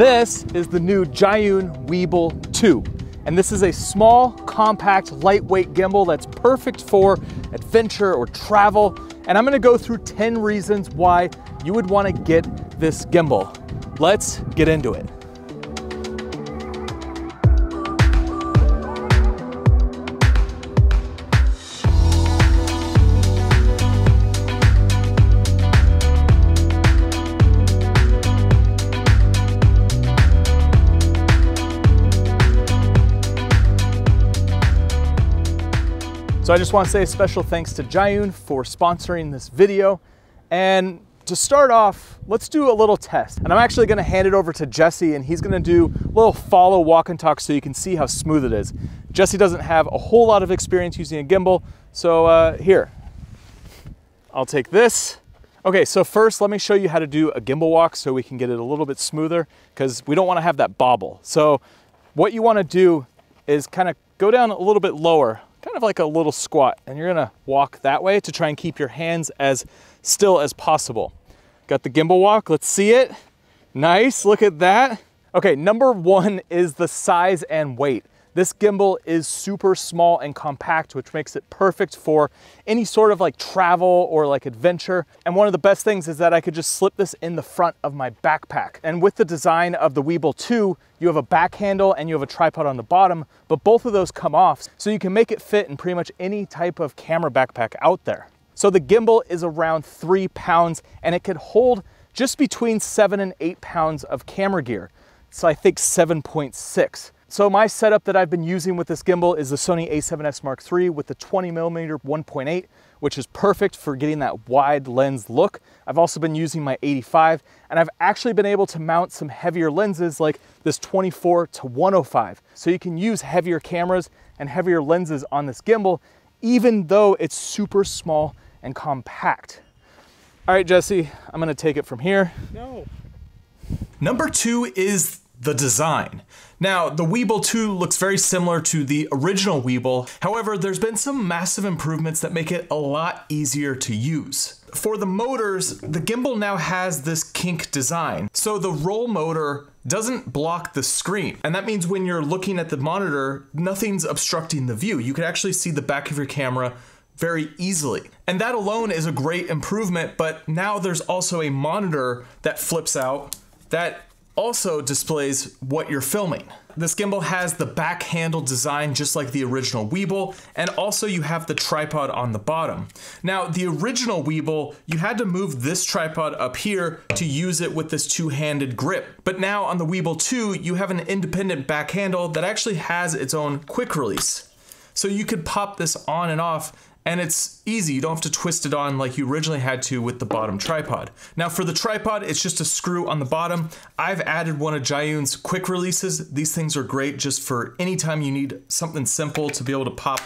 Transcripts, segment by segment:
This is the new Jiun Weeble 2. And this is a small, compact, lightweight gimbal that's perfect for adventure or travel. And I'm gonna go through 10 reasons why you would wanna get this gimbal. Let's get into it. So I just want to say a special thanks to Jayun for sponsoring this video. And to start off, let's do a little test. And I'm actually gonna hand it over to Jesse and he's gonna do a little follow walk and talk so you can see how smooth it is. Jesse doesn't have a whole lot of experience using a gimbal, so uh, here, I'll take this. Okay, so first let me show you how to do a gimbal walk so we can get it a little bit smoother because we don't wanna have that bobble. So what you wanna do is kind of go down a little bit lower kind of like a little squat. And you're gonna walk that way to try and keep your hands as still as possible. Got the gimbal walk, let's see it. Nice, look at that. Okay, number one is the size and weight. This gimbal is super small and compact, which makes it perfect for any sort of like travel or like adventure. And one of the best things is that I could just slip this in the front of my backpack. And with the design of the Weeble 2, you have a back handle and you have a tripod on the bottom, but both of those come off. So you can make it fit in pretty much any type of camera backpack out there. So the gimbal is around three pounds and it could hold just between seven and eight pounds of camera gear. So I think 7.6. So my setup that I've been using with this gimbal is the Sony a7S Mark III with the 20 millimeter 1.8, which is perfect for getting that wide lens look. I've also been using my 85 and I've actually been able to mount some heavier lenses like this 24 to 105. So you can use heavier cameras and heavier lenses on this gimbal, even though it's super small and compact. All right, Jesse, I'm gonna take it from here. No. Number two is the design. Now, the Weeble 2 looks very similar to the original Weeble, however, there's been some massive improvements that make it a lot easier to use. For the motors, the gimbal now has this kink design, so the roll motor doesn't block the screen. And that means when you're looking at the monitor, nothing's obstructing the view. You can actually see the back of your camera very easily. And that alone is a great improvement, but now there's also a monitor that flips out that also displays what you're filming. This gimbal has the back handle design just like the original Weeble, and also you have the tripod on the bottom. Now, the original Weeble, you had to move this tripod up here to use it with this two-handed grip. But now on the Weeble 2, you have an independent back handle that actually has its own quick release. So you could pop this on and off and it's easy. You don't have to twist it on like you originally had to with the bottom tripod. Now for the tripod, it's just a screw on the bottom. I've added one of Jayun's quick releases. These things are great just for any time you need something simple to be able to pop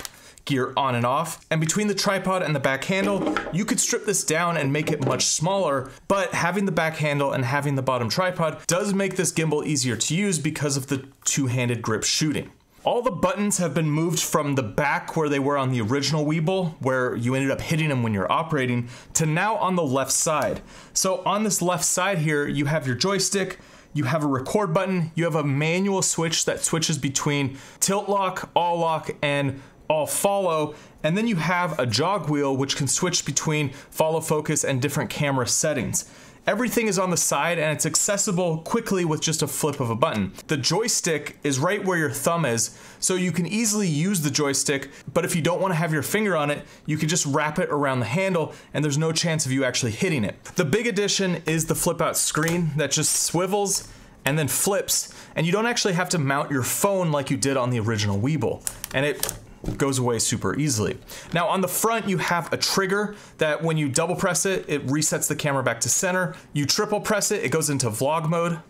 gear on and off. And between the tripod and the back handle, you could strip this down and make it much smaller, but having the back handle and having the bottom tripod does make this gimbal easier to use because of the two-handed grip shooting. All the buttons have been moved from the back where they were on the original Weeble, where you ended up hitting them when you're operating, to now on the left side. So on this left side here, you have your joystick, you have a record button, you have a manual switch that switches between tilt lock, all lock, and all follow, and then you have a jog wheel which can switch between follow focus and different camera settings. Everything is on the side and it's accessible quickly with just a flip of a button. The joystick is right where your thumb is, so you can easily use the joystick, but if you don't wanna have your finger on it, you can just wrap it around the handle and there's no chance of you actually hitting it. The big addition is the flip out screen that just swivels and then flips, and you don't actually have to mount your phone like you did on the original Weeble. And it goes away super easily. Now on the front, you have a trigger that when you double press it, it resets the camera back to center. You triple press it, it goes into vlog mode.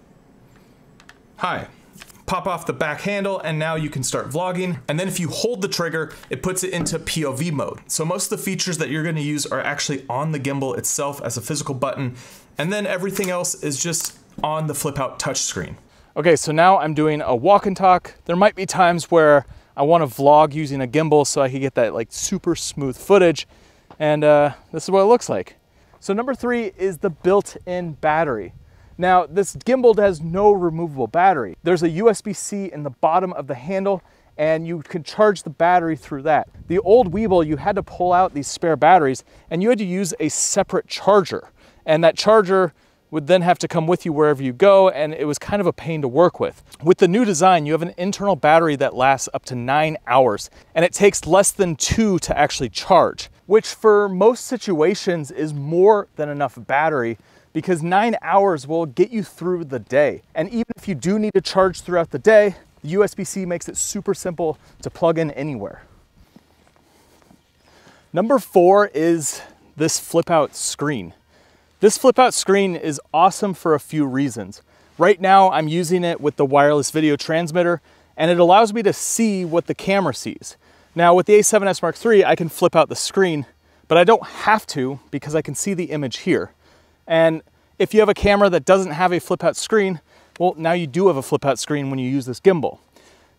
Hi. Pop off the back handle and now you can start vlogging. And then if you hold the trigger, it puts it into POV mode. So most of the features that you're gonna use are actually on the gimbal itself as a physical button. And then everything else is just on the flip out touchscreen. Okay, so now I'm doing a walk and talk. There might be times where I want to vlog using a gimbal so I can get that like super smooth footage. And uh, this is what it looks like. So number three is the built-in battery. Now this gimbal has no removable battery. There's a USB-C in the bottom of the handle and you can charge the battery through that. The old Weeble, you had to pull out these spare batteries and you had to use a separate charger. And that charger would then have to come with you wherever you go, and it was kind of a pain to work with. With the new design, you have an internal battery that lasts up to nine hours, and it takes less than two to actually charge, which for most situations is more than enough battery because nine hours will get you through the day. And even if you do need to charge throughout the day, the USB-C makes it super simple to plug in anywhere. Number four is this flip out screen. This flip out screen is awesome for a few reasons. Right now I'm using it with the wireless video transmitter and it allows me to see what the camera sees. Now with the a7S Mark III, I can flip out the screen, but I don't have to because I can see the image here. And if you have a camera that doesn't have a flip out screen, well, now you do have a flip out screen when you use this gimbal.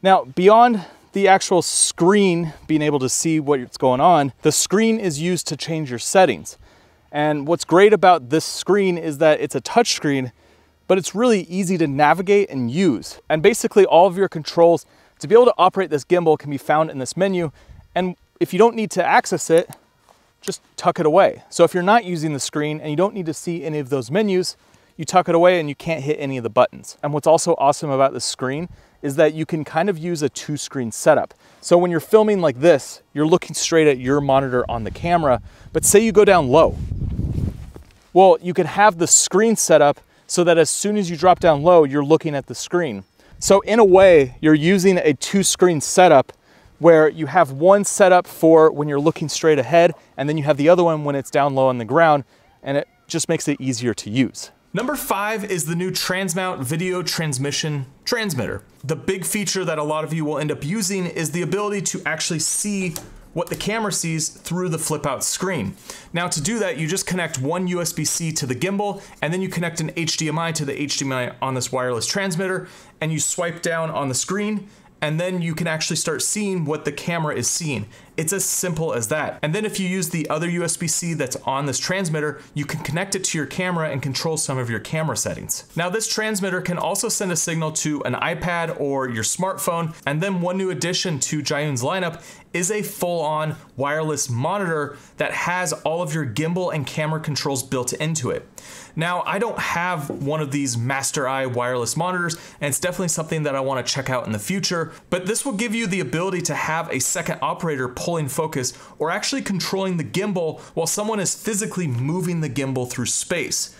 Now, beyond the actual screen being able to see what's going on, the screen is used to change your settings. And what's great about this screen is that it's a touchscreen, but it's really easy to navigate and use. And basically all of your controls to be able to operate this gimbal can be found in this menu. And if you don't need to access it, just tuck it away. So if you're not using the screen and you don't need to see any of those menus, you tuck it away and you can't hit any of the buttons. And what's also awesome about this screen is that you can kind of use a two screen setup. So when you're filming like this, you're looking straight at your monitor on the camera, but say you go down low, well, you can have the screen set up so that as soon as you drop down low, you're looking at the screen. So in a way, you're using a two screen setup where you have one setup for when you're looking straight ahead, and then you have the other one when it's down low on the ground, and it just makes it easier to use. Number five is the new Transmount video transmission transmitter. The big feature that a lot of you will end up using is the ability to actually see what the camera sees through the flip out screen. Now to do that, you just connect one USB-C to the gimbal and then you connect an HDMI to the HDMI on this wireless transmitter and you swipe down on the screen and then you can actually start seeing what the camera is seeing. It's as simple as that. And then if you use the other USB-C that's on this transmitter, you can connect it to your camera and control some of your camera settings. Now this transmitter can also send a signal to an iPad or your smartphone. And then one new addition to Jiun's lineup is a full-on wireless monitor that has all of your gimbal and camera controls built into it. Now, I don't have one of these MasterEye wireless monitors, and it's definitely something that I wanna check out in the future, but this will give you the ability to have a second operator pulling focus or actually controlling the gimbal while someone is physically moving the gimbal through space.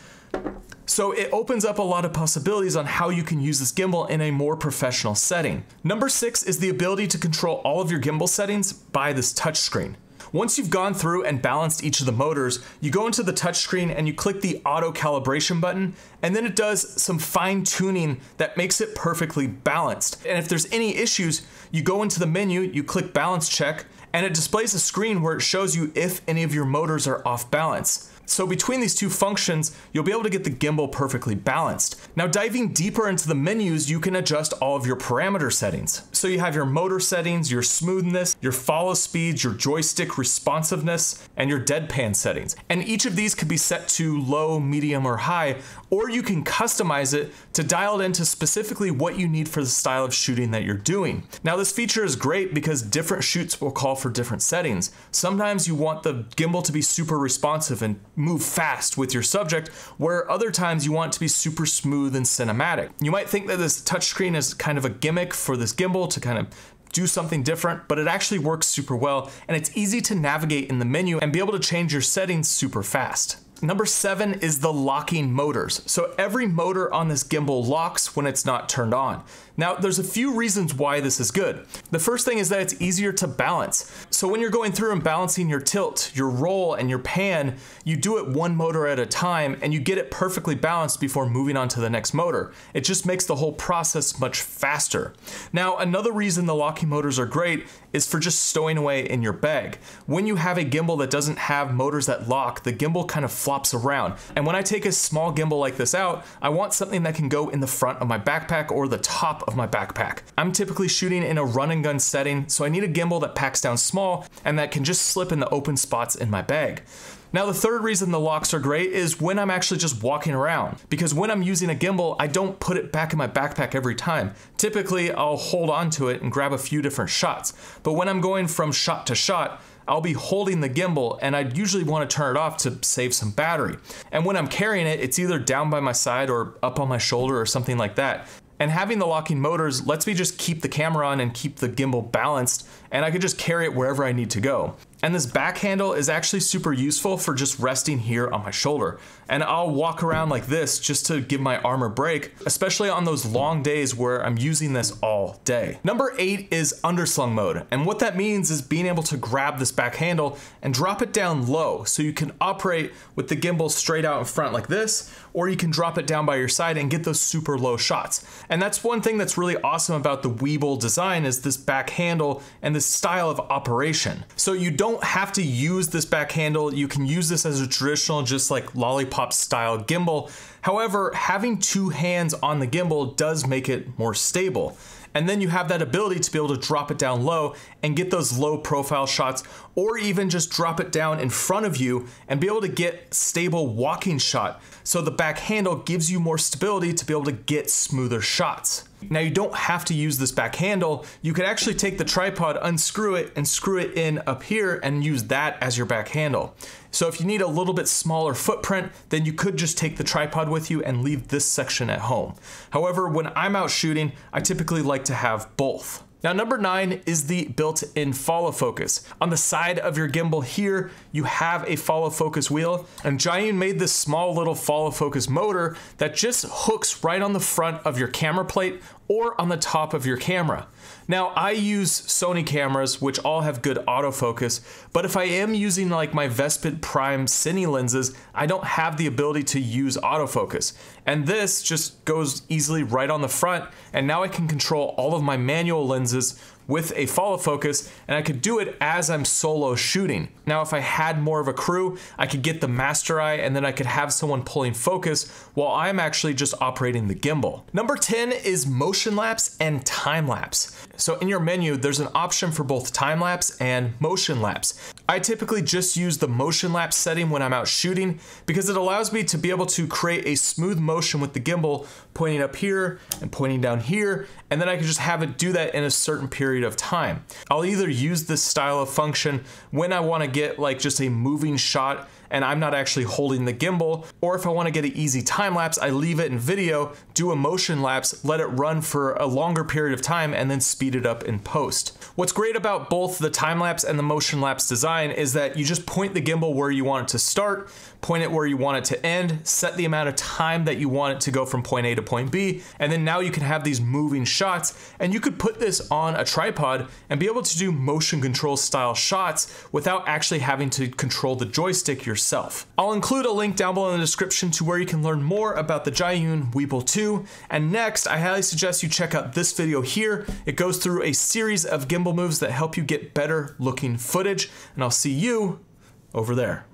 So it opens up a lot of possibilities on how you can use this gimbal in a more professional setting. Number six is the ability to control all of your gimbal settings by this touchscreen. Once you've gone through and balanced each of the motors, you go into the touchscreen and you click the auto calibration button, and then it does some fine tuning that makes it perfectly balanced. And if there's any issues, you go into the menu, you click balance check, and it displays a screen where it shows you if any of your motors are off balance. So between these two functions, you'll be able to get the gimbal perfectly balanced. Now diving deeper into the menus, you can adjust all of your parameter settings. So you have your motor settings, your smoothness, your follow speeds, your joystick responsiveness, and your deadpan settings. And each of these could be set to low, medium, or high, or you can customize it to dial it into specifically what you need for the style of shooting that you're doing. Now this feature is great because different shoots will call for different settings. Sometimes you want the gimbal to be super responsive and move fast with your subject, where other times you want it to be super smooth and cinematic. You might think that this touchscreen is kind of a gimmick for this gimbal to kind of do something different, but it actually works super well and it's easy to navigate in the menu and be able to change your settings super fast. Number seven is the locking motors. So every motor on this gimbal locks when it's not turned on. Now, there's a few reasons why this is good. The first thing is that it's easier to balance. So when you're going through and balancing your tilt, your roll, and your pan, you do it one motor at a time and you get it perfectly balanced before moving on to the next motor. It just makes the whole process much faster. Now, another reason the locking motors are great is for just stowing away in your bag. When you have a gimbal that doesn't have motors that lock, the gimbal kind of flops around. And when I take a small gimbal like this out, I want something that can go in the front of my backpack or the top of my backpack. I'm typically shooting in a run and gun setting, so I need a gimbal that packs down small and that can just slip in the open spots in my bag. Now the third reason the locks are great is when I'm actually just walking around, because when I'm using a gimbal, I don't put it back in my backpack every time. Typically, I'll hold onto it and grab a few different shots, but when I'm going from shot to shot, I'll be holding the gimbal and I'd usually want to turn it off to save some battery. And when I'm carrying it, it's either down by my side or up on my shoulder or something like that. And having the locking motors lets me just keep the camera on and keep the gimbal balanced, and I can just carry it wherever I need to go. And this back handle is actually super useful for just resting here on my shoulder. And I'll walk around like this just to give my arm a break, especially on those long days where I'm using this all day. Number eight is underslung mode. And what that means is being able to grab this back handle and drop it down low so you can operate with the gimbal straight out in front like this, or you can drop it down by your side and get those super low shots. And that's one thing that's really awesome about the Weeble design is this back handle and this style of operation. So you don't have to use this back handle. You can use this as a traditional, just like lollipop style gimbal. However, having two hands on the gimbal does make it more stable. And then you have that ability to be able to drop it down low and get those low profile shots, or even just drop it down in front of you and be able to get stable walking shot. So the back handle gives you more stability to be able to get smoother shots. Now you don't have to use this back handle. You could actually take the tripod, unscrew it, and screw it in up here and use that as your back handle. So if you need a little bit smaller footprint, then you could just take the tripod with you and leave this section at home. However, when I'm out shooting, I typically like to have both. Now, number nine is the built-in follow focus. On the side of your gimbal here, you have a follow focus wheel, and Giant made this small little follow focus motor that just hooks right on the front of your camera plate or on the top of your camera. Now, I use Sony cameras, which all have good autofocus, but if I am using like my Vespid Prime Cine lenses, I don't have the ability to use autofocus. And this just goes easily right on the front, and now I can control all of my manual lenses with a follow focus and I could do it as I'm solo shooting. Now, if I had more of a crew, I could get the master eye and then I could have someone pulling focus while I'm actually just operating the gimbal. Number 10 is motion lapse and time lapse. So in your menu, there's an option for both time lapse and motion lapse. I typically just use the motion lapse setting when I'm out shooting because it allows me to be able to create a smooth motion with the gimbal pointing up here and pointing down here. And then I can just have it do that in a certain period period of time. I'll either use this style of function when I wanna get like just a moving shot and I'm not actually holding the gimbal. Or if I wanna get an easy time lapse, I leave it in video, do a motion lapse, let it run for a longer period of time, and then speed it up in post. What's great about both the time lapse and the motion lapse design is that you just point the gimbal where you want it to start, point it where you want it to end, set the amount of time that you want it to go from point A to point B, and then now you can have these moving shots, and you could put this on a tripod and be able to do motion control style shots without actually having to control the joystick yourself yourself. I'll include a link down below in the description to where you can learn more about the Jiayun Weeble 2. And next, I highly suggest you check out this video here. It goes through a series of gimbal moves that help you get better looking footage. And I'll see you over there.